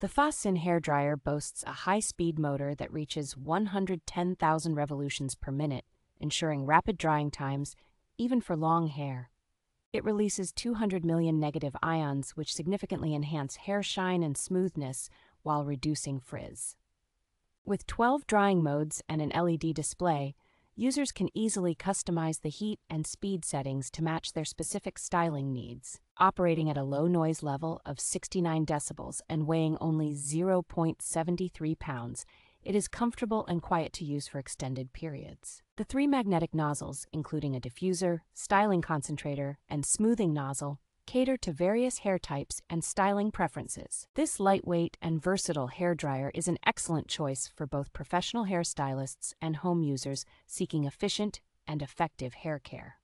The Fasten hair dryer boasts a high-speed motor that reaches 110,000 revolutions per minute, ensuring rapid drying times even for long hair. It releases 200 million negative ions, which significantly enhance hair shine and smoothness while reducing frizz. With 12 drying modes and an LED display, users can easily customize the heat and speed settings to match their specific styling needs. Operating at a low noise level of 69 decibels and weighing only 0.73 pounds, it is comfortable and quiet to use for extended periods. The three magnetic nozzles, including a diffuser, styling concentrator, and smoothing nozzle, cater to various hair types and styling preferences. This lightweight and versatile hair dryer is an excellent choice for both professional hairstylists and home users seeking efficient and effective hair care.